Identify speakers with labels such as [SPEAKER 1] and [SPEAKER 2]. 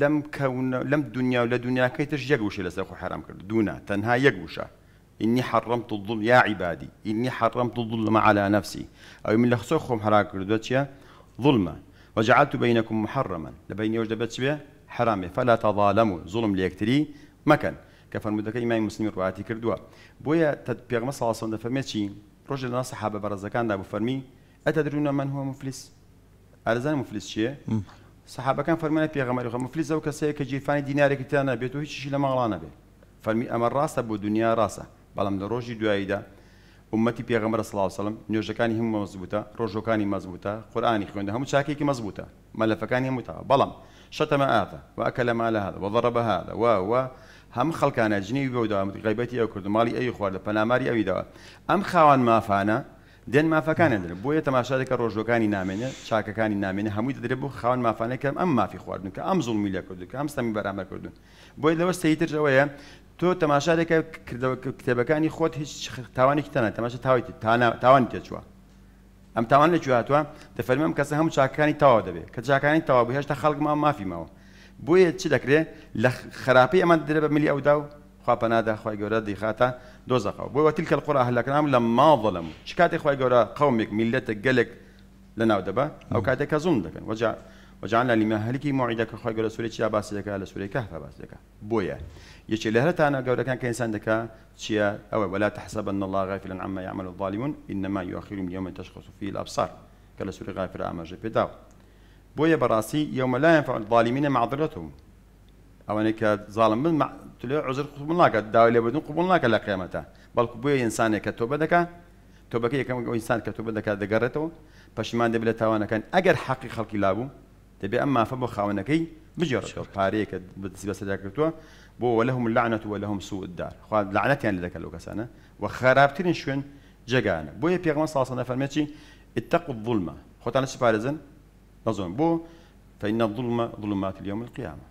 [SPEAKER 1] لم كون لم دنيا ولا دنيا كي یەکگوشە لەسەر خۆ حرام کرد دونا تنها يجوشة إني حرمت الظلم يا عبادي إني حرمت الظلم على نفسي أو من لخصو حرام حراك ردوتيا ظلمة وجعلت بينكم محرما لبين يوجد بتشبه حرامي فلا تظالموا ظلم ليكتري مكان كفرمودك إمام مسلم رواتي كردوا بويا تدبيغ مصر صلى الله رجل صحابة برزكان دابو فرمي أتدرون من هو مفلس أرزان مفلس شيء سەحابەکان فەرمانە پێغەمەری خۆ مفلیزە و کەسەیە کە جیفانی دینارێکی تیان نەبێت و هیچیشی لە ماڵانە بێت فەرمی ئەمە ڕاستە بۆ دنیا ڕاستە بەڵام لە ڕۆژی دواییدا ومەتی پێغمبەر سلااوسلم نوێژەکانی هەم مەزبوتە ڕۆژەکانی مەزبوتە قورآانی خوێنە هەموو چاکێکی مەزبوتە مەلەفەکانی هەمووتەوە بەڵام شتەمە ئاتە وەکە لە مالە هادا وەڕە بەهادا و وا هەم خەڵکانە جنی بەوداوە غیبەتی ئەو کرد ماڵی ئەوی خوارد ماري پەلاماری ام خوان ما فانا دێن مافەکانیان درێن بۆیە تەماشادەکە ڕۆژەکانی نامێنە چاکەکانی نامێنە هەمووی دەدرێت بۆ خاون مافانەکەم ئەم مافی خواردن کە ئەم زوڵمی لە کردو کە ئەم سەمی بەرامبەر کردوون بۆی لەوە سەیتر ئەوەیە تۆ تەماشادەکە کتێبەکانی خۆت هیچ تاوانێکی تەنە تەماشا تاوای تاوان تێچووە ئەم تاوان لە جوهاتوە دەفەرمەم کەسە هەموو چاکەکانی تاوا دەبێت کە چاکانی تاوا بهێشتا خەڵک ما مافی ماوە بۆیە چی دەکرێت لە خراپی ئەمان دەرە بە ملی ئەودا و خواه خواه گوره خی گەورە دەیخاتە دۆزەقەوە بۆ وەتیل کە قڕ هەلەکەام لە ماڵڵم چ کاتێک خی گەورە قومێک میلەتە ملت گلک لناو دبا او کاتێک که زوم دەکەن وەجا وجعلنا لما هلكي موعدك خوي قال سوري تشا باس دكا على سوري كهف باس دكا بويا يجي تانا گوره کن که انسان دکا چیا او ولا تحسب ان الله غافل عما يعمل الظالمون انما يؤخرهم ليوم تشخص فيه الابصار قال سوري غافر اما جي بيداو بويا براسي يوم لا ينفع الظالمين معذرتهم او انك ظالم مع تلێ عذر قبول ناکات داوای لێ بدون قبول ناکە لە قیامەتە بەڵکو بۆیە ئینسانێک کە تۆبە دەکات تۆبەکە یەکەم ئەو ئینسان کە تۆبە دەکات دەگەڕێتەوە پەشیمان دەبێت لە تاوانەکەن ئەگەر حەقی خەڵکی لابوو دەبێ ئەم مافە بۆ خاونەکەی بجێڕێتەوە پارەیەکە بەدەستی بە سەدا کردووە بۆ وەلەهم لعنەت وەلەهم سووددار خوا لعنەتیان لە دەکات لەو کەسانە و خەرابترین شوێن جێگانە بۆیە پێغمە ساسە نەفەرمێکی اتقوا الظلمە خۆتان لە چی پارێزن نەزۆن بۆ فإن الظلم ظلمات اليوم القيامة